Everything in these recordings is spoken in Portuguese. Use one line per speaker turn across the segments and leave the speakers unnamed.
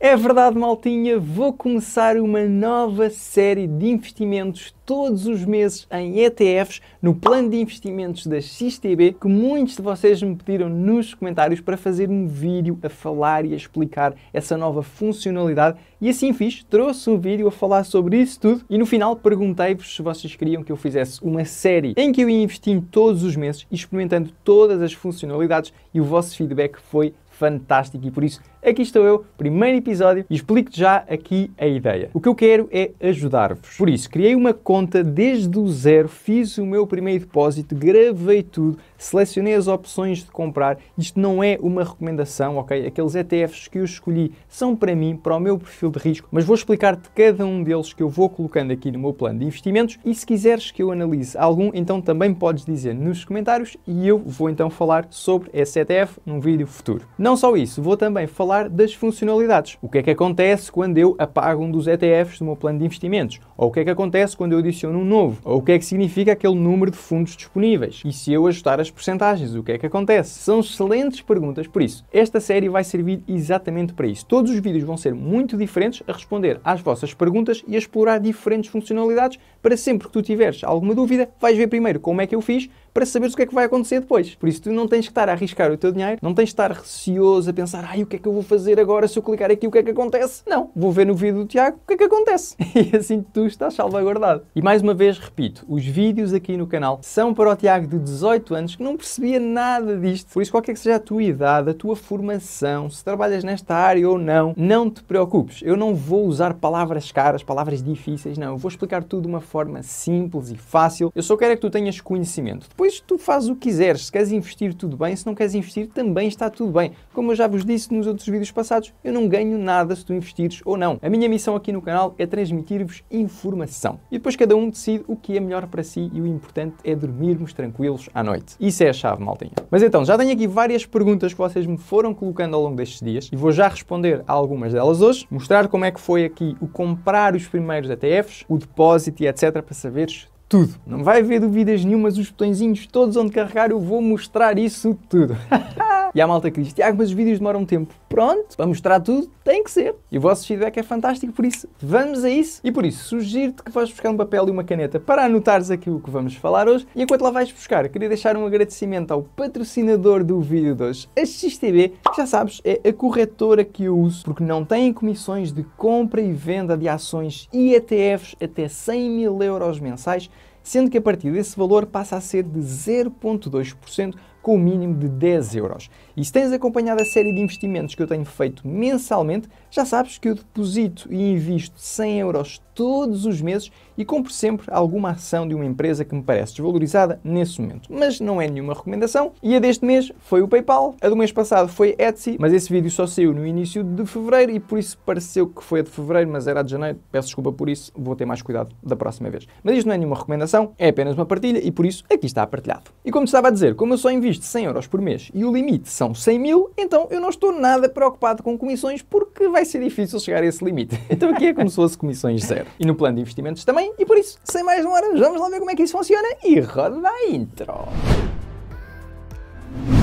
É verdade, maltinha, vou começar uma nova série de investimentos todos os meses em ETFs no plano de investimentos da XTB que muitos de vocês me pediram nos comentários para fazer um vídeo a falar e a explicar essa nova funcionalidade e assim fiz, trouxe o vídeo a falar sobre isso tudo e no final perguntei-vos se vocês queriam que eu fizesse uma série em que eu ia investindo todos os meses experimentando todas as funcionalidades e o vosso feedback foi fantástico e por isso aqui estou eu, primeiro episódio, e explico-te já aqui a ideia. O que eu quero é ajudar-vos. Por isso, criei uma conta desde o zero, fiz o meu primeiro depósito, gravei tudo, selecionei as opções de comprar. Isto não é uma recomendação, ok? Aqueles ETFs que eu escolhi são para mim, para o meu perfil de risco, mas vou explicar-te cada um deles que eu vou colocando aqui no meu plano de investimentos e se quiseres que eu analise algum, então também podes dizer nos comentários e eu vou então falar sobre esse ETF num vídeo futuro. Não não só isso, vou também falar das funcionalidades. O que é que acontece quando eu apago um dos ETFs do meu plano de investimentos? Ou o que é que acontece quando eu adiciono um novo? Ou o que é que significa aquele número de fundos disponíveis? E se eu ajustar as percentagens, o que é que acontece? São excelentes perguntas, por isso, esta série vai servir exatamente para isso. Todos os vídeos vão ser muito diferentes a responder às vossas perguntas e a explorar diferentes funcionalidades para sempre que tu tiveres alguma dúvida, vais ver primeiro como é que eu fiz, para saberes o que é que vai acontecer depois. Por isso, tu não tens que estar a arriscar o teu dinheiro, não tens de estar receoso a pensar, ai, o que é que eu vou fazer agora se eu clicar aqui, o que é que acontece? Não, vou ver no vídeo do Tiago o que é que acontece. E assim tu estás salvaguardado. E mais uma vez, repito, os vídeos aqui no canal são para o Tiago de 18 anos que não percebia nada disto. Por isso, qualquer que seja a tua idade, a tua formação, se trabalhas nesta área ou não, não te preocupes. Eu não vou usar palavras caras, palavras difíceis, não. Eu vou explicar tudo de uma forma simples e fácil. Eu só quero é que tu tenhas conhecimento depois tu fazes o que quiseres. Se queres investir, tudo bem. Se não queres investir, também está tudo bem. Como eu já vos disse nos outros vídeos passados, eu não ganho nada se tu investires ou não. A minha missão aqui no canal é transmitir-vos informação. E depois cada um decide o que é melhor para si e o importante é dormirmos tranquilos à noite. Isso é a chave, maltinha. Mas então, já tenho aqui várias perguntas que vocês me foram colocando ao longo destes dias e vou já responder a algumas delas hoje, mostrar como é que foi aqui o comprar os primeiros ETFs, o depósito e etc, para saberes tudo. Não vai haver dúvidas nenhumas, os botõezinhos todos onde carregar, eu vou mostrar isso tudo. e há malta que diz, Tiago, mas os vídeos demoram tempo pronto, para mostrar tudo, tem que ser. E o vosso feedback é fantástico, por isso vamos a isso. E por isso, sugiro-te que vais buscar um papel e uma caneta para anotares aqui o que vamos falar hoje. E enquanto lá vais buscar, queria deixar um agradecimento ao patrocinador do vídeo de hoje, a XTB, que já sabes, é a corretora que eu uso, porque não tem comissões de compra e venda de ações e ETFs até 100 mil euros mensais, sendo que a partir desse valor passa a ser de 0,2% com o um mínimo de 10 euros. E se tens acompanhado a série de investimentos que eu tenho feito mensalmente, já sabes que eu deposito e invisto 100 euros todos os meses e compro sempre alguma ação de uma empresa que me parece desvalorizada nesse momento. Mas não é nenhuma recomendação. E a deste mês foi o PayPal, a do mês passado foi Etsy, mas esse vídeo só saiu no início de fevereiro e por isso pareceu que foi a de fevereiro, mas era a de janeiro. Peço desculpa por isso, vou ter mais cuidado da próxima vez. Mas isto não é nenhuma recomendação, é apenas uma partilha e por isso aqui está partilhado. E como estava a dizer, como eu só invisto 100 euros por mês e o limite são 100 mil, então eu não estou nada preocupado com comissões porque vai vai ser difícil chegar a esse limite. Então aqui é como se fosse comissões zero. E no plano de investimentos também, e por isso, sem mais demoras, vamos lá ver como é que isso funciona e roda a intro.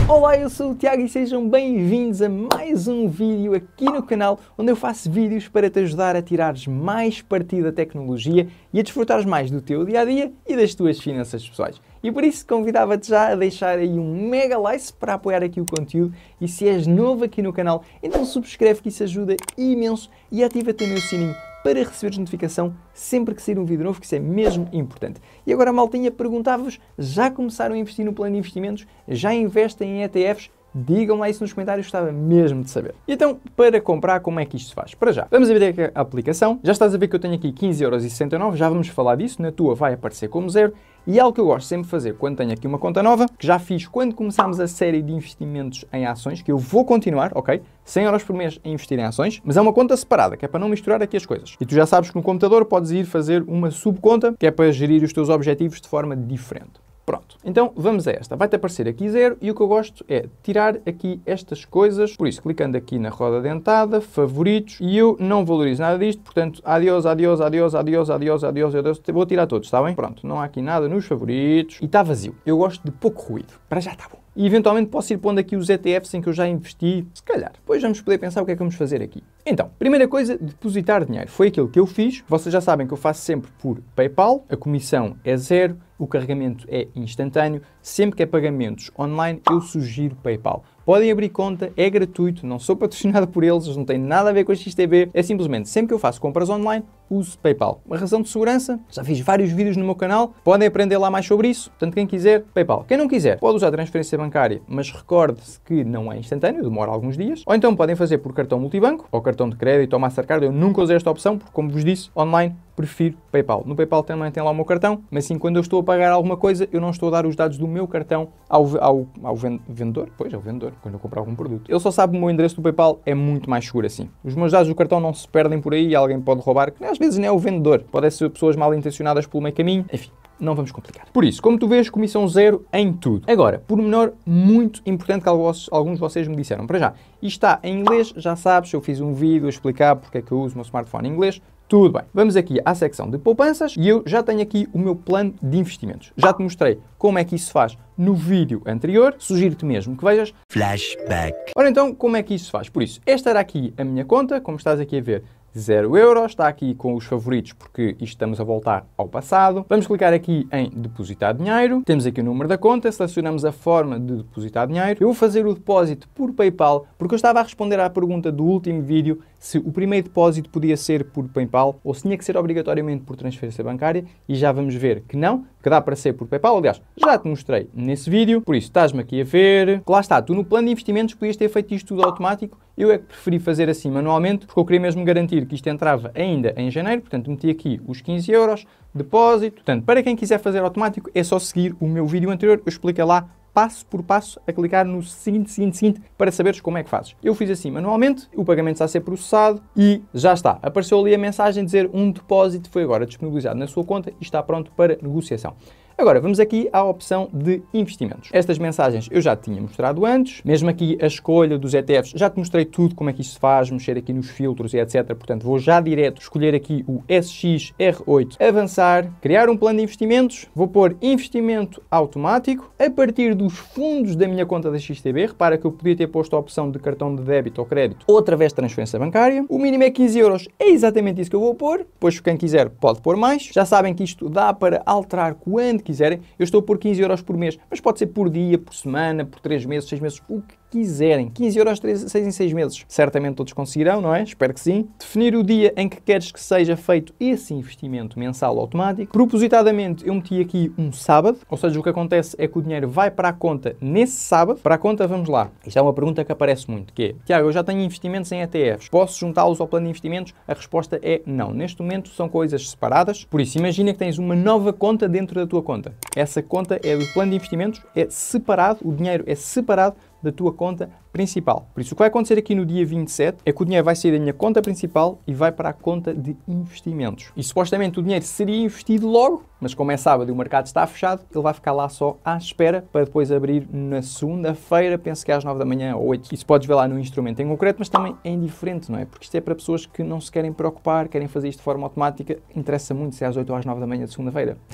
Olá, eu sou o Tiago e sejam bem-vindos a mais um vídeo aqui no canal onde eu faço vídeos para te ajudar a tirares mais partido da tecnologia e a desfrutares mais do teu dia a dia e das tuas finanças pessoais. E por isso convidava-te já a deixar aí um mega like para apoiar aqui o conteúdo. E se és novo aqui no canal, então subscreve que isso ajuda imenso e ativa também o sininho para receberes notificação sempre que sair um vídeo novo, que isso é mesmo importante. E agora, maltinha, perguntava-vos, já começaram a investir no plano de investimentos? Já investem em ETFs? Digam lá isso nos comentários, gostava mesmo de saber. Então, para comprar, como é que isto se faz? Para já, vamos abrir a aplicação. Já estás a ver que eu tenho aqui 15,69€, já vamos falar disso. Na tua vai aparecer como zero. E é algo que eu gosto sempre de fazer quando tenho aqui uma conta nova, que já fiz quando começámos a série de investimentos em ações, que eu vou continuar, ok? 100 euros por mês a investir em ações, mas é uma conta separada, que é para não misturar aqui as coisas. E tu já sabes que no computador podes ir fazer uma subconta, que é para gerir os teus objetivos de forma diferente. Pronto, então vamos a esta. Vai-te aparecer aqui zero e o que eu gosto é tirar aqui estas coisas. Por isso, clicando aqui na roda dentada, favoritos, e eu não valorizo nada disto, portanto, adiós, adiós, adiós, adiós, adiós, adiós, adiós, vou tirar todos, está bem? Pronto, não há aqui nada nos favoritos e está vazio. Eu gosto de pouco ruído. Para já está bom e eventualmente posso ir pondo aqui os ETFs em que eu já investi, se calhar. Depois vamos poder pensar o que é que vamos fazer aqui. Então, primeira coisa, depositar dinheiro. Foi aquilo que eu fiz. Vocês já sabem que eu faço sempre por PayPal, a comissão é zero, o carregamento é instantâneo. Sempre que é pagamentos online, eu sugiro PayPal podem abrir conta, é gratuito, não sou patrocinado por eles, não tem nada a ver com a XTB, é simplesmente sempre que eu faço compras online, uso PayPal. Uma razão de segurança, já fiz vários vídeos no meu canal, podem aprender lá mais sobre isso, portanto quem quiser, PayPal. Quem não quiser, pode usar transferência bancária, mas recorde-se que não é instantâneo, demora alguns dias, ou então podem fazer por cartão multibanco, ou cartão de crédito, ou Mastercard, eu nunca usei esta opção, porque como vos disse, online prefiro PayPal. No PayPal também tem lá o meu cartão, mas sim, quando eu estou a pagar alguma coisa, eu não estou a dar os dados do meu cartão ao, ao, ao vendedor, pois, ao vendedor, quando eu comprar algum produto. Ele só sabe o meu endereço do PayPal, é muito mais seguro assim. Os meus dados do cartão não se perdem por aí, alguém pode roubar, que às vezes nem é o vendedor, podem é ser pessoas mal intencionadas pelo meio caminho, enfim não vamos complicar. Por isso, como tu vês, comissão zero em tudo. Agora, por menor muito importante que alguns, alguns de vocês me disseram, para já, isto está em inglês, já sabes, eu fiz um vídeo a explicar porque é que eu uso o meu smartphone em inglês, tudo bem, vamos aqui à secção de poupanças e eu já tenho aqui o meu plano de investimentos. Já te mostrei como é que isso se faz no vídeo anterior, sugiro-te mesmo que vejas. Flashback. Ora então, como é que isso se faz? Por isso, esta era aqui a minha conta, como estás aqui a ver, 0 euros. Está aqui com os favoritos porque estamos a voltar ao passado. Vamos clicar aqui em depositar dinheiro. Temos aqui o número da conta, selecionamos a forma de depositar dinheiro. Eu vou fazer o depósito por PayPal porque eu estava a responder à pergunta do último vídeo se o primeiro depósito podia ser por PayPal ou se tinha que ser obrigatoriamente por transferência bancária e já vamos ver que não, que dá para ser por PayPal. Aliás, já te mostrei nesse vídeo, por isso estás-me aqui a ver. Lá está, tu no plano de investimentos podias ter feito isto tudo automático. Eu é que preferi fazer assim manualmente, porque eu queria mesmo garantir que isto entrava ainda em janeiro, portanto meti aqui os 15 euros, depósito. Portanto, para quem quiser fazer automático, é só seguir o meu vídeo anterior, eu expliquei lá passo por passo, a clicar no seguinte, seguinte, seguinte, para saberes como é que fazes. Eu fiz assim manualmente, o pagamento está a ser processado e já está. Apareceu ali a mensagem dizer um depósito foi agora disponibilizado na sua conta e está pronto para negociação. Agora, vamos aqui à opção de investimentos. Estas mensagens eu já tinha mostrado antes, mesmo aqui a escolha dos ETFs, já te mostrei tudo como é que isto se faz, mexer aqui nos filtros e etc. Portanto, vou já direto escolher aqui o SXR8, avançar, criar um plano de investimentos, vou pôr investimento automático, a partir dos fundos da minha conta da XTB, repara que eu podia ter posto a opção de cartão de débito ou crédito ou através de transferência bancária, o mínimo é 15 euros, é exatamente isso que eu vou pôr, depois quem quiser pode pôr mais, já sabem que isto dá para alterar quando quiserem, eu estou a pôr 15 euros por mês, mas pode ser por dia, por semana, por 3 meses, 6 meses, o que quiserem. 15 euros 6 em 6 meses. Certamente todos conseguirão, não é? Espero que sim. Definir o dia em que queres que seja feito esse investimento mensal automático. Propositadamente eu meti aqui um sábado, ou seja, o que acontece é que o dinheiro vai para a conta nesse sábado. Para a conta, vamos lá. Isto é uma pergunta que aparece muito, que é, Tiago, eu já tenho investimentos em ETFs, posso juntá-los ao plano de investimentos? A resposta é não. Neste momento são coisas separadas, por isso imagina que tens uma nova conta dentro da tua conta. Essa conta é do plano de investimentos, é separado, o dinheiro é separado da tua conta principal. Por isso, o que vai acontecer aqui no dia 27 é que o dinheiro vai sair da minha conta principal e vai para a conta de investimentos. E supostamente o dinheiro seria investido logo, mas como é sábado e o mercado está fechado, ele vai ficar lá só à espera para depois abrir na segunda-feira, penso que é às 9 da manhã ou 8. Isso podes ver lá no instrumento em concreto, mas também é indiferente, não é? Porque isto é para pessoas que não se querem preocupar, querem fazer isto de forma automática. Interessa muito se é às 8 ou às 9 da manhã de segunda-feira.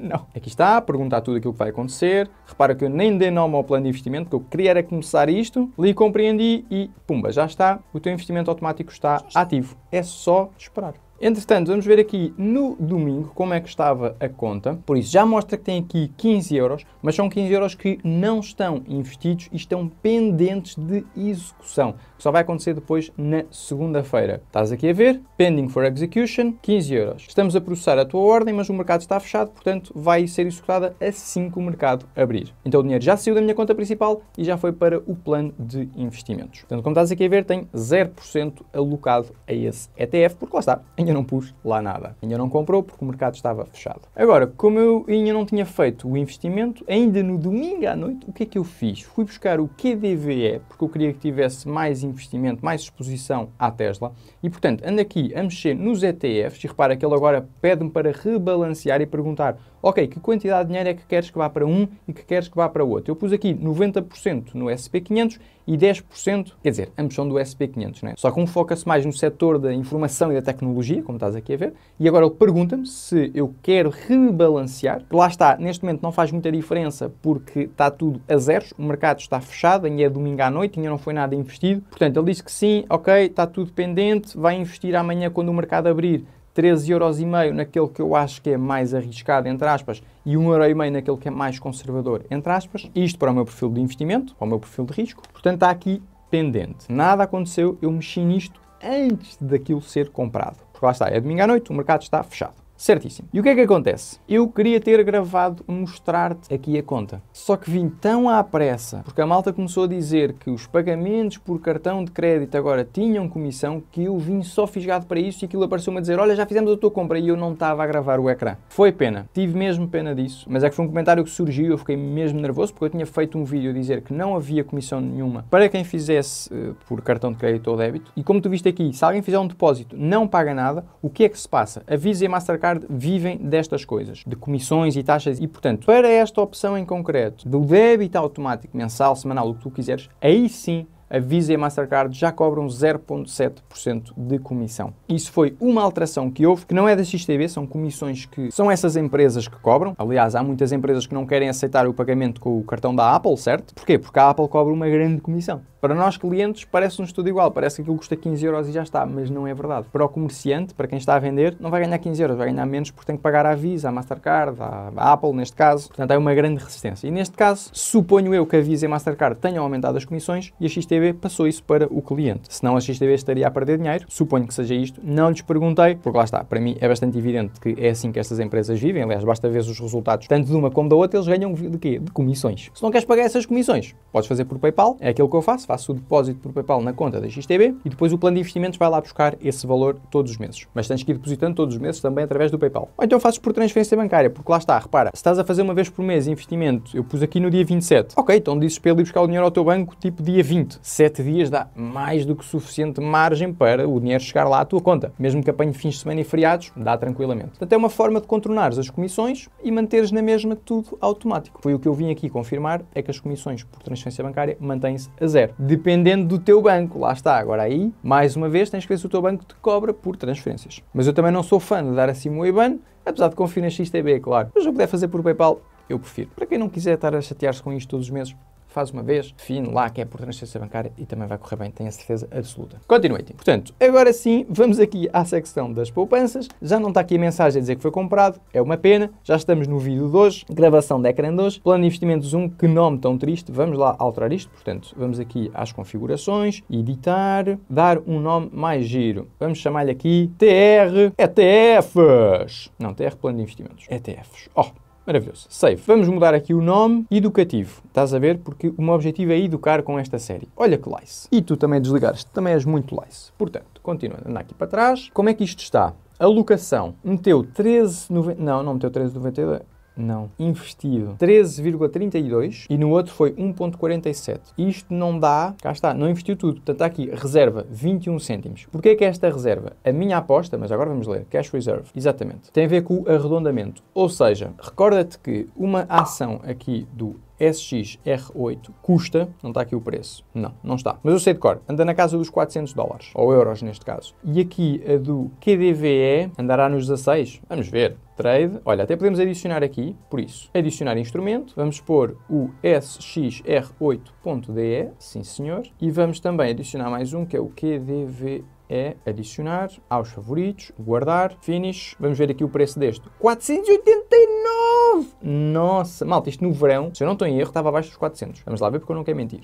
Não. Aqui está, perguntar tudo aquilo que vai acontecer. Repara que eu nem dei nome ao plano de investimento, que eu queria era começar isto, li, compreendi e pumba, já está. O teu investimento automático está ativo. É só esperar. Entretanto, vamos ver aqui no domingo como é que estava a conta. Por isso, já mostra que tem aqui 15 euros, mas são 15 euros que não estão investidos e estão pendentes de execução, que só vai acontecer depois na segunda-feira. Estás aqui a ver? Pending for execution, 15 euros. Estamos a processar a tua ordem, mas o mercado está fechado, portanto, vai ser executada assim que o mercado abrir. Então, o dinheiro já saiu da minha conta principal e já foi para o plano de investimentos. Portanto, como estás aqui a ver, tem 0% alocado a esse ETF, porque lá está, ainda não pus lá nada. Ainda não comprou porque o mercado estava fechado. Agora, como eu ainda não tinha feito o investimento, ainda no domingo à noite, o que é que eu fiz? Fui buscar o QDVE, porque eu queria que tivesse mais investimento, mais exposição à Tesla. E, portanto, ando aqui a mexer nos ETFs e repara que ele agora pede-me para rebalancear e perguntar ok, que quantidade de dinheiro é que queres que vá para um e que queres que vá para o outro? Eu pus aqui 90% no SP500 e 10%, quer dizer, ambos são do SP500, né? só que um foca-se mais no setor da informação e da tecnologia, dia, como estás aqui a ver, e agora ele pergunta-me se eu quero rebalancear. Lá está, neste momento não faz muita diferença porque está tudo a zeros, o mercado está fechado, ainda é domingo à noite, ainda não foi nada investido. Portanto, ele diz que sim, ok, está tudo pendente, vai investir amanhã quando o mercado abrir. 13,5€ naquele que eu acho que é mais arriscado, entre aspas, e 1,5€ naquele que é mais conservador, entre aspas. Isto para o meu perfil de investimento, para o meu perfil de risco. Portanto, está aqui pendente. Nada aconteceu, eu mexi nisto antes daquilo ser comprado porque lá está, é domingo à noite, o mercado está fechado. Certíssimo. E o que é que acontece? Eu queria ter gravado mostrar-te aqui a conta. Só que vim tão à pressa, porque a malta começou a dizer que os pagamentos por cartão de crédito agora tinham comissão, que eu vim só fisgado para isso e aquilo apareceu-me a dizer: Olha, já fizemos a tua compra e eu não estava a gravar o ecrã. Foi pena. Tive mesmo pena disso. Mas é que foi um comentário que surgiu eu fiquei mesmo nervoso, porque eu tinha feito um vídeo a dizer que não havia comissão nenhuma para quem fizesse uh, por cartão de crédito ou débito. E como tu viste aqui, se alguém fizer um depósito, não paga nada. O que é que se passa? Avisa a Mastercard Card vivem destas coisas, de comissões e taxas. E, portanto, para esta opção em concreto, do débito automático mensal, semanal, o que tu quiseres, aí sim a Visa e a Mastercard já cobram 0,7% de comissão. Isso foi uma alteração que houve, que não é da XTB, são comissões que são essas empresas que cobram. Aliás, há muitas empresas que não querem aceitar o pagamento com o cartão da Apple, certo? Porquê? Porque a Apple cobra uma grande comissão. Para nós clientes parece-nos tudo igual, parece que aquilo custa 15 euros e já está, mas não é verdade. Para o comerciante, para quem está a vender, não vai ganhar 15 euros, vai ganhar menos porque tem que pagar à Visa, à Mastercard, à Apple neste caso. Portanto, há uma grande resistência. E neste caso, suponho eu que a Visa e a Mastercard tenham aumentado as comissões e a XTB passou isso para o cliente. Senão a XTB estaria a perder dinheiro, suponho que seja isto. Não lhes perguntei, porque lá está, para mim é bastante evidente que é assim que estas empresas vivem. Aliás, basta ver os resultados tanto de uma como da outra, eles ganham de quê? De comissões. Se não queres pagar essas comissões, podes fazer por PayPal, é aquilo que eu faço faço o depósito por PayPal na conta da XTB e depois o plano de investimentos vai lá buscar esse valor todos os meses. Mas tens que ir depositando todos os meses também através do PayPal. Ou então fazes por transferência bancária, porque lá está, repara, se estás a fazer uma vez por mês investimento, eu pus aqui no dia 27. Ok, então dizes para ele ir buscar o dinheiro ao teu banco tipo dia 20. 7 dias dá mais do que suficiente margem para o dinheiro chegar lá à tua conta. Mesmo que apanhe fins de semana e feriados, dá tranquilamente. Portanto, é uma forma de contornares as comissões e manteres na mesma tudo automático. Foi o que eu vim aqui confirmar, é que as comissões por transferência bancária mantêm-se a zero dependendo do teu banco. Lá está, agora aí, mais uma vez, tens que ver se o teu banco te cobra por transferências. Mas eu também não sou fã de dar assim o IBAN, apesar de confio na XTB, claro. Mas eu puder fazer por PayPal, eu prefiro. Para quem não quiser estar a chatear-se com isto todos os meses, faz uma vez, fino lá que é por transferência bancária e também vai correr bem, tenho a certeza absoluta. Continuem. Tipo. Portanto, agora sim, vamos aqui à secção das poupanças. Já não está aqui a mensagem a dizer que foi comprado, é uma pena. Já estamos no vídeo de hoje, gravação da ecrã de hoje, plano de investimentos 1, que nome tão triste. Vamos lá alterar isto, portanto, vamos aqui às configurações, editar, dar um nome mais giro. Vamos chamar-lhe aqui TR ETFs. É não, TR plano de investimentos. ETFs. É Ó, oh. Maravilhoso. Safe. Vamos mudar aqui o nome. Educativo. Estás a ver? Porque o meu objetivo é educar com esta série. Olha que lice. E tu também desligares. Também és muito lice. Portanto, continuando. Andar aqui para trás. Como é que isto está? Alocação. Meteu 13,90... Não, não meteu 13,92. Não. Investido 13,32 e no outro foi 1,47. Isto não dá, cá está, não investiu tudo. Portanto, está aqui reserva 21 cêntimos. Porquê que é esta reserva? A minha aposta, mas agora vamos ler, cash reserve, exatamente, tem a ver com o arredondamento. Ou seja, recorda-te que uma ação aqui do sxr 8 custa, não está aqui o preço, não, não está, mas eu sei de cor, anda na casa dos 400 dólares, ou euros neste caso. E aqui a do QDVE andará nos 16, vamos ver, trade, olha, até podemos adicionar aqui, por isso, adicionar instrumento, vamos pôr o SXR8.de, sim senhor, e vamos também adicionar mais um que é o QDVE é adicionar aos favoritos, guardar, finish. Vamos ver aqui o preço deste. 489! Nossa, malta, isto no verão, se eu não estou em erro, estava abaixo dos 400. Vamos lá ver porque eu não quero mentir.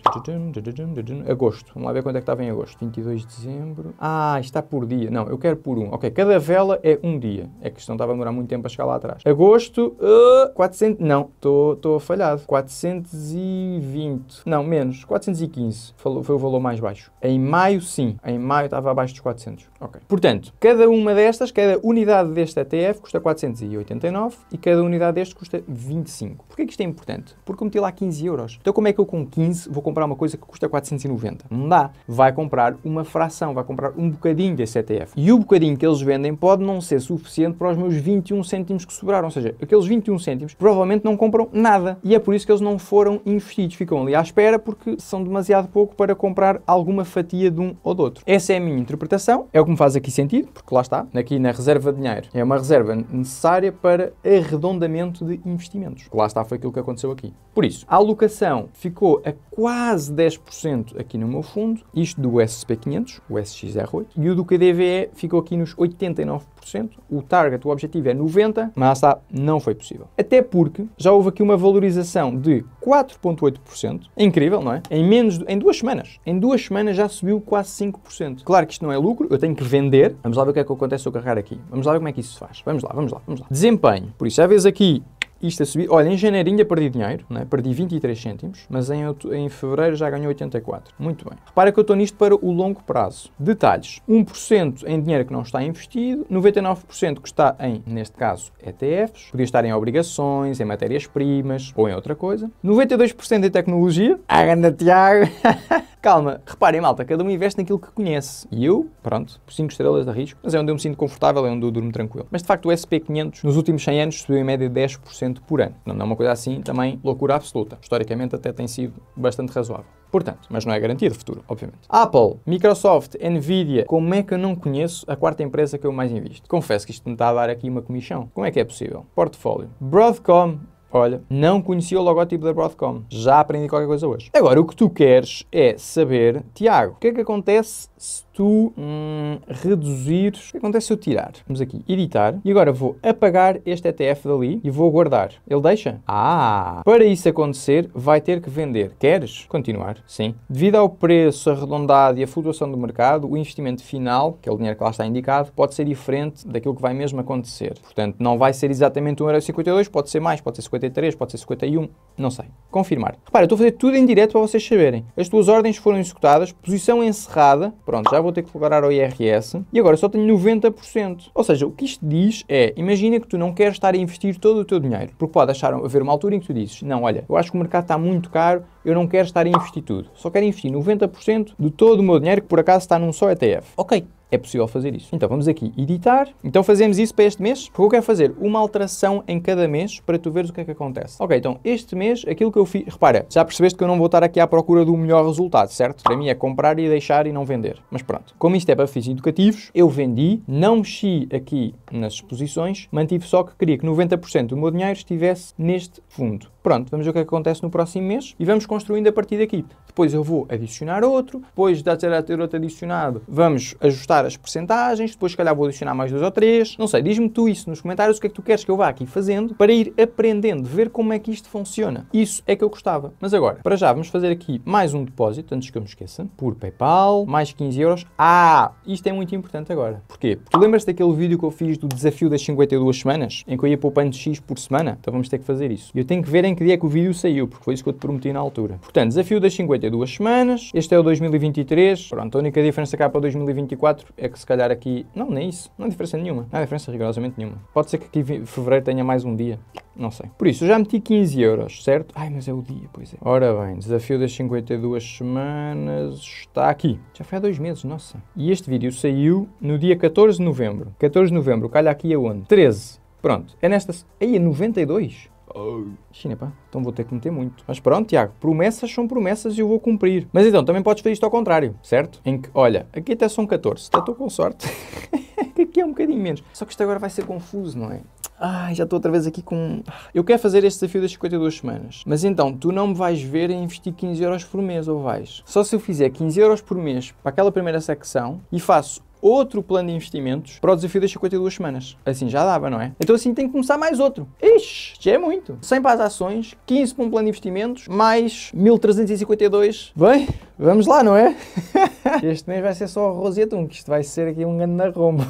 Agosto, vamos lá ver quanto é que estava em agosto. 22 de dezembro. Ah, está por dia. Não, eu quero por um. Ok, cada vela é um dia. É que isto não estava a demorar muito tempo a chegar lá atrás. Agosto, uh, 400... Não, estou falhado. 420. Não, menos. 415. Falou, foi o valor mais baixo. Em maio, sim. Em maio estava abaixo destes 400. Ok. Portanto, cada uma destas, cada unidade deste ETF custa 489 e cada unidade deste custa 25. Porquê que isto é importante? Porque eu meti lá 15 euros. Então como é que eu com 15 vou comprar uma coisa que custa 490? Não dá. Vai comprar uma fração, vai comprar um bocadinho desse ETF. E o bocadinho que eles vendem pode não ser suficiente para os meus 21 cêntimos que sobraram. Ou seja, aqueles 21 cêntimos provavelmente não compram nada. E é por isso que eles não foram investidos. Ficam ali à espera porque são demasiado pouco para comprar alguma fatia de um ou do outro. Essa é a minha interpretação é o que me faz aqui sentido, porque lá está, aqui na reserva de dinheiro. É uma reserva necessária para arredondamento de investimentos. Lá está, foi aquilo que aconteceu aqui. Por isso, a alocação ficou a quase 10% aqui no meu fundo, isto do SP500, o SXR8, e o do KDVE ficou aqui nos 89%. O target, o objetivo é 90%, mas lá está, não foi possível. Até porque já houve aqui uma valorização de 4,8%. É incrível, não é? Em menos de, em duas semanas. Em duas semanas já subiu quase 5%. Claro que isto não é lucro, eu tenho que vender. Vamos lá ver o que é que acontece se eu carregar aqui. Vamos lá ver como é que isso se faz. Vamos lá, vamos lá, vamos lá. Desempenho. Por isso, já vês aqui isto a subir. Olha, em janeiro ainda perdi dinheiro, né? perdi 23 cêntimos, mas em, em fevereiro já ganhei 84. Muito bem. Repara que eu estou nisto para o longo prazo. Detalhes: 1% em dinheiro que não está investido, 99% que está em, neste caso, ETFs, podia estar em obrigações, em matérias-primas ou em outra coisa, 92% em tecnologia. Ah, Tiago! Calma, reparem, malta, cada um investe naquilo que conhece. E eu, pronto, por 5 estrelas de risco, mas é onde eu me sinto confortável, é onde eu durmo tranquilo. Mas de facto, o SP500 nos últimos 100 anos subiu em média 10% por ano. Não é uma coisa assim também loucura absoluta. Historicamente, até tem sido bastante razoável. Portanto, mas não é garantia de futuro, obviamente. Apple, Microsoft, Nvidia, como é que eu não conheço a quarta empresa que eu mais invisto? Confesso que isto me está a dar aqui uma comissão. Como é que é possível? Portfólio. Broadcom, Olha, não conhecia o logótipo da Broadcom. Já aprendi qualquer coisa hoje. Agora, o que tu queres é saber, Tiago, o que é que acontece se tu hum, reduzires. O é que acontece se eu tirar? Vamos aqui, editar. E agora vou apagar este ETF dali e vou guardar. Ele deixa? Ah! Para isso acontecer, vai ter que vender. Queres? Continuar? Sim. Devido ao preço arredondado e à flutuação do mercado, o investimento final, que é o dinheiro que lá está indicado, pode ser diferente daquilo que vai mesmo acontecer. Portanto, não vai ser exatamente 1,52€, pode ser mais, pode ser 53, pode ser 51, não sei. Confirmar. Repara, eu estou a fazer tudo em direto para vocês saberem. As tuas ordens foram executadas, posição encerrada, pronto, já vou vou ter que declarar ao IRS e agora só tenho 90%. Ou seja, o que isto diz é, imagina que tu não queres estar a investir todo o teu dinheiro, porque pode achar, haver uma altura em que tu dizes, não, olha, eu acho que o mercado está muito caro, eu não quero estar a investir tudo, só quero investir 90% de todo o meu dinheiro que por acaso está num só ETF. Ok, é possível fazer isso. Então vamos aqui editar. Então fazemos isso para este mês, porque eu quero fazer uma alteração em cada mês para tu veres o que é que acontece. Ok, então este mês aquilo que eu fiz, repara, já percebeste que eu não vou estar aqui à procura do melhor resultado, certo? Para mim é comprar e deixar e não vender. Mas pronto, como isto é para fins educativos, eu vendi, não mexi aqui nas exposições, mantive só que queria que 90% do meu dinheiro estivesse neste fundo. Pronto, vamos ver o que, é que acontece no próximo mês e vamos construindo a partir daqui. Depois eu vou adicionar outro, depois de ter outro adicionado, vamos ajustar as percentagens, depois se calhar vou adicionar mais dois ou três, não sei, diz-me tu isso nos comentários, o que é que tu queres que eu vá aqui fazendo para ir aprendendo, ver como é que isto funciona. Isso é que eu gostava. Mas agora, para já, vamos fazer aqui mais um depósito, antes que eu me esqueça, por PayPal, mais 15 euros. Ah, isto é muito importante agora. Porquê? Porque lembras-te daquele vídeo que eu fiz do desafio das 52 semanas, em que eu ia poupando X por semana? Então vamos ter que fazer isso. Eu tenho que ver em que dia é que o vídeo saiu, porque foi isso que eu te prometi na altura. Portanto, desafio das 52 semanas, este é o 2023, pronto, a única diferença cá para 2024 é que se calhar aqui, não, nem isso, não há diferença nenhuma, não há diferença rigorosamente nenhuma. Pode ser que aqui em fevereiro tenha mais um dia, não sei. Por isso, eu já meti 15 euros, certo? Ai, mas é o dia, pois é. Ora bem, desafio das 52 semanas está aqui. Já foi há dois meses, nossa. E este vídeo saiu no dia 14 de novembro. 14 de novembro, calha aqui aonde? 13. Pronto, é nesta, Aí é 92. China, pá, então vou ter que meter muito. Mas pronto, Tiago, promessas são promessas e eu vou cumprir. Mas então, também podes fazer isto ao contrário, certo? Em que, olha, aqui até são 14, então estou com sorte. aqui é um bocadinho menos. Só que isto agora vai ser confuso, não é? Ai, já estou outra vez aqui com... Eu quero fazer este desafio das 52 semanas. Mas então, tu não me vais ver a investir 15 euros por mês, ou vais? Só se eu fizer 15 euros por mês para aquela primeira secção e faço outro plano de investimentos para o desafio das 52 semanas. Assim já dava, não é? Então assim tem que começar mais outro. Ixi, já é muito. 100 para as ações, 15 para um plano de investimentos, mais 1352. Bem, vamos lá, não é? este mês vai ser só o rosetum, que isto vai ser aqui um grande arrombo.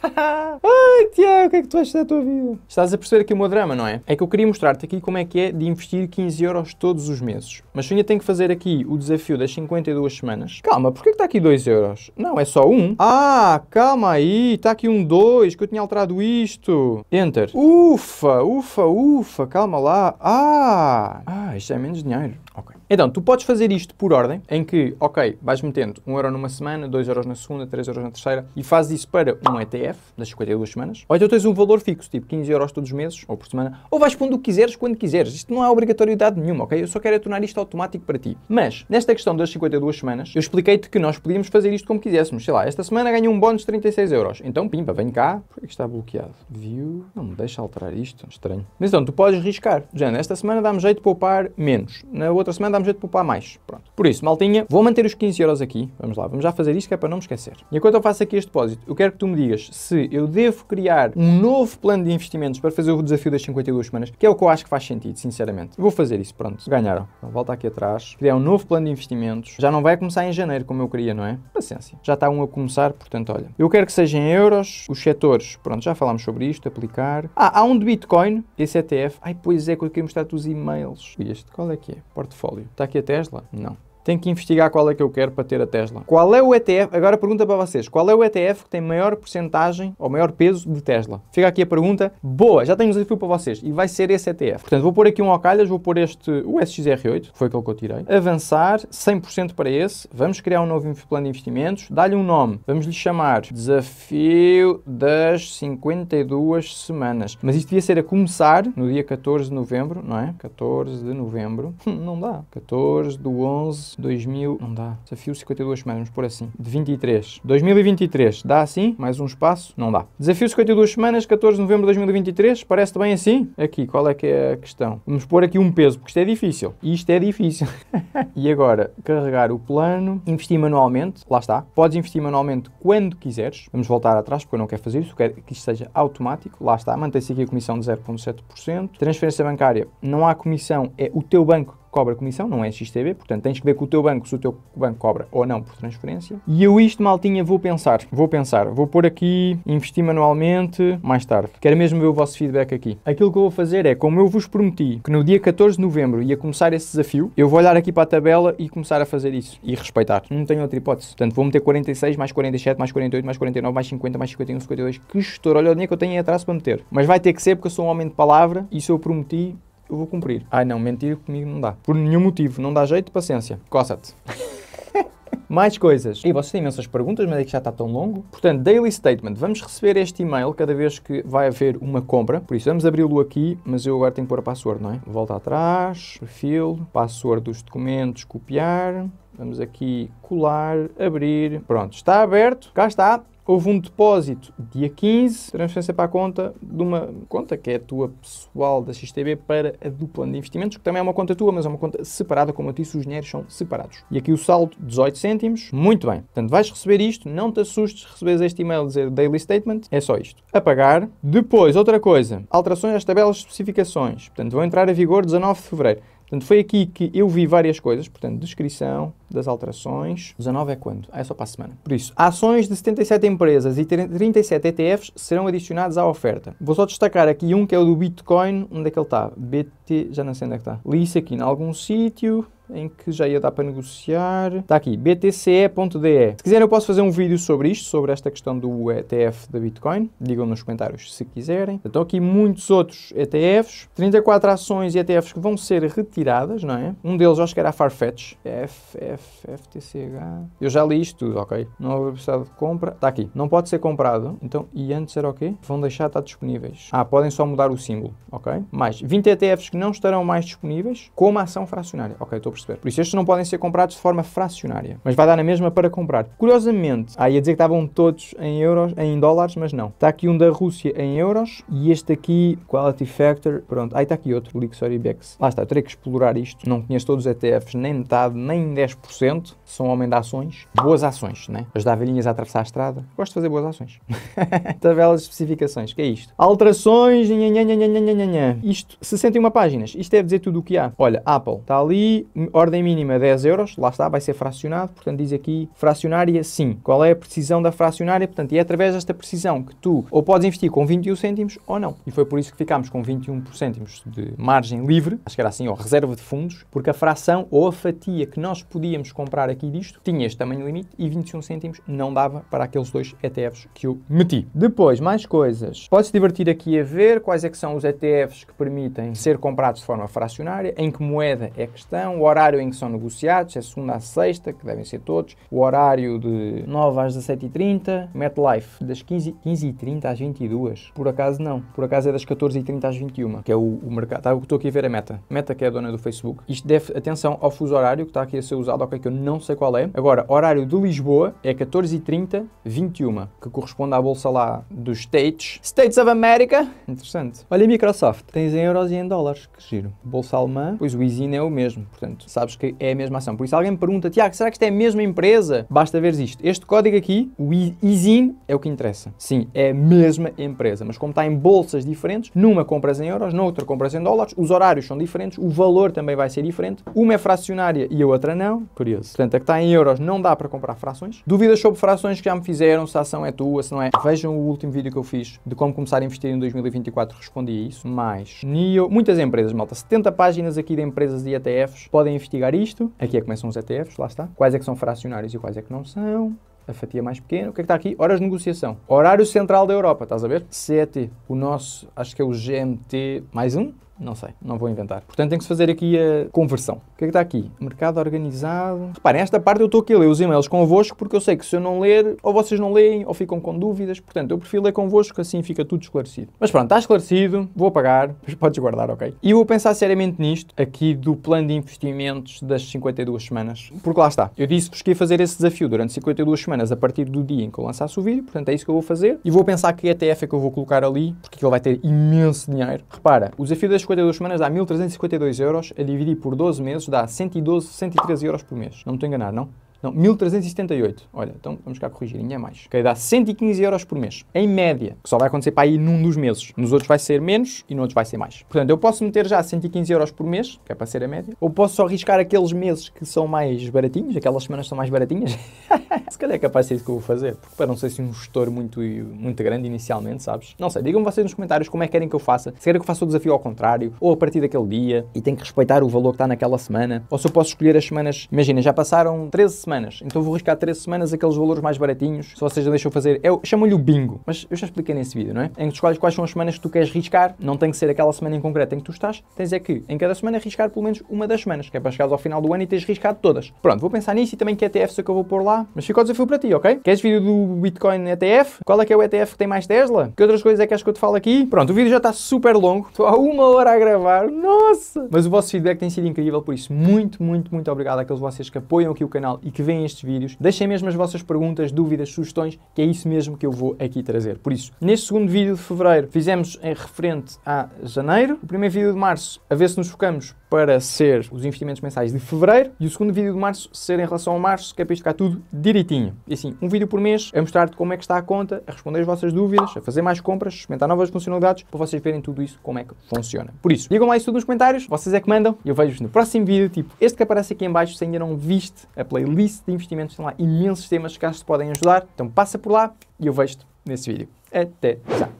Ai, Tiago, o que é que tu achas da tua vida? Estás a perceber aqui o meu drama, não é? É que eu queria mostrar-te aqui como é que é de investir 15 euros todos os meses. Mas se ainda tenho que fazer aqui o desafio das 52 semanas... Calma, porquê que está aqui 2 euros? Não, é só Um. Ah, calma aí, está aqui um 2, que eu tinha alterado isto. Enter. Ufa, ufa, ufa, calma lá. Ah, ah isto é menos dinheiro. Ok. Então, tu podes fazer isto por ordem, em que, ok, vais metendo 1 euro numa semana, 2 euros na segunda, 3 euros na terceira, e fazes isso para um ETF das 52 semanas, ou então tens um valor fixo, tipo 15 euros todos os meses, ou por semana, ou vais pondo o que quiseres, quando quiseres. Isto não há obrigatoriedade nenhuma, ok? Eu só quero é tornar isto automático para ti. Mas, nesta questão das 52 semanas, eu expliquei-te que nós podíamos fazer isto como quiséssemos. Sei lá, esta semana ganho um bónus de 36 euros. Então, pimba, vem cá. Por que é está bloqueado? Viu? Não me deixa alterar isto. Estranho. Mas então, tu podes riscar. Já nesta semana dá-me jeito de poupar menos. Na outra semana dá damos jeito de poupar mais. Pronto. Por isso, maltinha, vou manter os 15 euros aqui. Vamos lá, vamos já fazer isto que é para não me esquecer. E enquanto eu faço aqui este depósito, eu quero que tu me digas se eu devo criar um novo plano de investimentos para fazer o desafio das 52 semanas, que é o que eu acho que faz sentido, sinceramente. Vou fazer isso, pronto. Ganharam. Então, volta aqui atrás. Criar um novo plano de investimentos. Já não vai começar em janeiro, como eu queria, não é? Paciência. Já está um a começar, portanto, olha. Eu quero que seja em euros, os setores, pronto, já falámos sobre isto, aplicar. Ah, há um de Bitcoin, esse ETF. Ai, pois é, que eu queria mostrar-te os e-mails. E este, qual é que é? Portfólio. Está aqui a Tesla? Não tenho que investigar qual é que eu quero para ter a Tesla. Qual é o ETF? Agora a pergunta para vocês: qual é o ETF que tem maior porcentagem ou maior peso de Tesla? Fica aqui a pergunta. Boa, já tenho um desafio para vocês e vai ser esse ETF. Portanto, vou pôr aqui um Alcalhas, vou pôr este o sxr 8 foi aquele que eu tirei. Avançar 100% para esse. Vamos criar um novo plano de investimentos, dá-lhe um nome. Vamos lhe chamar Desafio das 52 semanas. Mas isto devia ser a começar no dia 14 de novembro, não é? 14 de novembro. não dá. 14 do 11 2000, não dá, desafio 52 semanas, vamos pôr assim, de 23. 2023, dá assim? Mais um espaço? Não dá. Desafio 52 semanas, 14 de novembro de 2023, parece bem assim? Aqui, qual é que é a questão? Vamos pôr aqui um peso, porque isto é difícil. E isto é difícil. e agora, carregar o plano, investir manualmente, lá está. Podes investir manualmente quando quiseres. Vamos voltar atrás, porque eu não quero fazer isso, quero que isto seja automático, lá está. Mantém-se aqui a comissão de 0,7%. Transferência bancária, não há comissão, é o teu banco cobra comissão, não é XTB, portanto tens que ver com o teu banco se o teu banco cobra ou não por transferência. E eu isto, maltinha, vou pensar, vou pensar, vou pôr aqui, investir manualmente, mais tarde. Quero mesmo ver o vosso feedback aqui. Aquilo que eu vou fazer é, como eu vos prometi que no dia 14 de novembro ia começar esse desafio, eu vou olhar aqui para a tabela e começar a fazer isso e respeitar. Não tenho outra hipótese. Portanto, vou meter 46, mais 47, mais 48, mais 49, mais 50, mais 51, 52. Que gestor, olha o dinheiro que eu tenho aí atrás para meter. Mas vai ter que ser porque eu sou um homem de palavra e se eu prometi, eu vou cumprir. Ai não, mentir comigo não dá. Por nenhum motivo, não dá jeito, paciência. Coça-te. Mais coisas. E vocês têm imensas perguntas, mas é que já está tão longo. Portanto, Daily Statement. Vamos receber este e-mail cada vez que vai haver uma compra. Por isso, vamos abri-lo aqui, mas eu agora tenho que pôr a password, não é? Volta atrás, perfil, password dos documentos, copiar. Vamos aqui colar, abrir. Pronto, está aberto. Cá está houve um depósito dia 15, transferência para a conta de uma conta que é a tua pessoal da XTB para a do plano de investimentos, que também é uma conta tua, mas é uma conta separada, como eu disse, os dinheiros são separados. E aqui o saldo, 18 cêntimos, muito bem. Portanto, vais receber isto, não te assustes, recebes este e-mail dizer Daily Statement, é só isto. A pagar. Depois, outra coisa, alterações às tabelas de especificações, portanto, vão entrar a vigor 19 de Fevereiro. Portanto, foi aqui que eu vi várias coisas, portanto, descrição das alterações. 19 é quando? Ah, é só para a semana. Por isso, ações de 77 empresas e 37 ETFs serão adicionados à oferta. Vou só destacar aqui um que é o do Bitcoin, onde é que ele está? BT, já não sei onde é que está. Li isso aqui em algum sítio, em que já ia dar para negociar. Está aqui, btce.de. Se quiserem eu posso fazer um vídeo sobre isto, sobre esta questão do ETF da Bitcoin. Digam nos comentários se quiserem. Estão aqui muitos outros ETFs. 34 ações e ETFs que vão ser retiradas, não é? Um deles acho que era a Farfetch. FFFTCH. Eu já li isto tudo, ok? Não houve possibilidade de compra. Está aqui. Não pode ser comprado. Então, e antes era o quê? Vão deixar estar disponíveis. Ah, podem só mudar o símbolo, ok? Mais 20 ETFs que não estarão mais disponíveis, como ação fracionária. Ok, estou por isso estes não podem ser comprados de forma fracionária, mas vai dar na mesma para comprar. Curiosamente, ah, ia dizer que estavam todos em euros, em dólares, mas não. Está aqui um da Rússia em euros e este aqui, Quality Factor, pronto. Aí está aqui outro, Lixor IBEX. Lá está, terei que explorar isto. Não conheço todos os ETFs, nem metade, nem 10%. São homem de ações. Boas ações, né? Ajudar velhinhas a atravessar a estrada. Gosto de fazer boas ações. Tabelas de especificações, que é isto? Alterações, nhanhanhanhanhanhanhanhan. Isto, 61 páginas. Isto deve dizer tudo o que há. Olha, Apple, está ali, ordem mínima 10 euros, lá está, vai ser fracionado, portanto diz aqui fracionária sim. Qual é a precisão da fracionária? Portanto, é através desta precisão que tu ou podes investir com 21 cêntimos ou não. E foi por isso que ficámos com 21 cêntimos de margem livre, acho que era assim, ou reserva de fundos, porque a fração ou a fatia que nós podíamos comprar aqui disto tinha este tamanho limite e 21 cêntimos não dava para aqueles dois ETFs que eu meti. Depois, mais coisas. Podes divertir aqui a ver quais é que são os ETFs que permitem ser comprados de forma fracionária, em que moeda é que estão, o horário horário em que são negociados, é segunda a sexta, que devem ser todos, o horário de 9 às 17h30, MetLife das 15h30 às 22 por acaso não, por acaso é das 14h30 às 21 que é o, o mercado, tá, estou aqui a ver a é Meta, Meta que é a dona do Facebook, isto deve, atenção ao fuso horário que está aqui a ser usado, ok, que eu não sei qual é, agora, horário de Lisboa é 14h30, 21 que corresponde à bolsa lá dos States, States of America, interessante, olha Microsoft, tens em euros e em dólares, que giro, bolsa alemã, pois o Easy é o mesmo, portanto, sabes que é a mesma ação. Por isso alguém me pergunta, Tiago, será que isto é a mesma empresa? Basta ver isto. Este código aqui, o ISIN, é o que interessa. Sim, é a mesma empresa, mas como está em bolsas diferentes, numa compras em euros, noutra compras em dólares, os horários são diferentes, o valor também vai ser diferente. Uma é fracionária e a outra não. Curioso. Portanto, a que está em euros não dá para comprar frações. Dúvidas sobre frações que já me fizeram, se a ação é tua, se não é. Vejam o último vídeo que eu fiz de como começar a investir em 2024, respondi a isso. Mais NIO, muitas empresas, malta, 70 páginas aqui de empresas e ETFs, podem podem investigar isto. Aqui é que começam os ETFs, lá está. Quais é que são fracionários e quais é que não são a fatia mais pequena. O que é que está aqui? Horas de negociação. Horário Central da Europa, estás a ver? CET, o nosso, acho que é o GMT mais um, não sei, não vou inventar. Portanto, tem que se fazer aqui a conversão. O que é que está aqui? Mercado organizado. Reparem, esta parte eu estou aqui a ler os e-mails convosco porque eu sei que se eu não ler, ou vocês não leem, ou ficam com dúvidas. Portanto, eu prefiro ler convosco, assim fica tudo esclarecido. Mas pronto, está esclarecido, vou apagar, mas podes guardar, ok? E vou pensar seriamente nisto, aqui do plano de investimentos das 52 semanas. Porque lá está, eu disse-vos que ia fazer esse desafio durante 52 semanas a partir do dia em que eu lançasse o vídeo, portanto é isso que eu vou fazer. E vou pensar que ETF é que eu vou colocar ali, porque ele vai ter imenso dinheiro. Repara, o desafio das 52 semanas dá 1.352 euros, a dividir por 12 meses dá 112, 113 euros por mês. Não me estou a enganar, não? Não, 1378. Olha, então vamos cá corrigir, ninguém é mais. Ok, dá 115 euros por mês, em média, que só vai acontecer para aí num dos meses. Nos outros vai ser menos e nos outros vai ser mais. Portanto, eu posso meter já 115 euros por mês, que é para ser a média, ou posso só arriscar aqueles meses que são mais baratinhos, aquelas semanas que são mais baratinhas. se calhar é capaz de ser isso que eu vou fazer, porque para não ser assim um gestor muito, muito grande inicialmente, sabes? Não sei, digam-me vocês nos comentários como é que querem que eu faça, se querem que eu faça o desafio ao contrário, ou a partir daquele dia, e tenho que respeitar o valor que está naquela semana, ou se eu posso escolher as semanas, imagina, já passaram 13 semanas semanas. Então vou riscar 13 semanas aqueles valores mais baratinhos. Se vocês já deixam fazer, eu chamo-lhe o bingo, mas eu já expliquei nesse vídeo, não é? Em que escolhes quais são as semanas que tu queres riscar, não tem que ser aquela semana em concreto em que tu estás, tens é que em cada semana riscar pelo menos uma das semanas, que é para chegares ao final do ano e teres riscado todas. Pronto, vou pensar nisso e também que ETFs é que eu vou pôr lá, mas fica o desafio para ti, ok? Queres vídeo do Bitcoin ETF? Qual é que é o ETF que tem mais Tesla? Que outras coisas é que acho que eu te falo aqui? Pronto, o vídeo já está super longo, estou há uma hora a gravar, nossa! Mas o vosso feedback tem sido incrível, por isso muito, muito, muito obrigado àqueles vocês que apoiam aqui o canal e que que veem estes vídeos, deixem mesmo as vossas perguntas, dúvidas, sugestões, que é isso mesmo que eu vou aqui trazer. Por isso, neste segundo vídeo de fevereiro, fizemos em referente a janeiro, o primeiro vídeo de março, a ver se nos focamos para ser os investimentos mensais de fevereiro e o segundo vídeo de março ser em relação ao março, que é para isto ficar tudo direitinho. E assim, um vídeo por mês a mostrar-te como é que está a conta, a responder as vossas dúvidas, a fazer mais compras, experimentar novas funcionalidades, para vocês verem tudo isso como é que funciona. Por isso, digam lá isso tudo nos comentários, vocês é que mandam, e eu vejo-vos no próximo vídeo, tipo este que aparece aqui em baixo, se ainda não viste a playlist de investimentos, tem lá imensos temas que acho que podem ajudar. Então passa por lá e eu vejo-te nesse vídeo. Até já!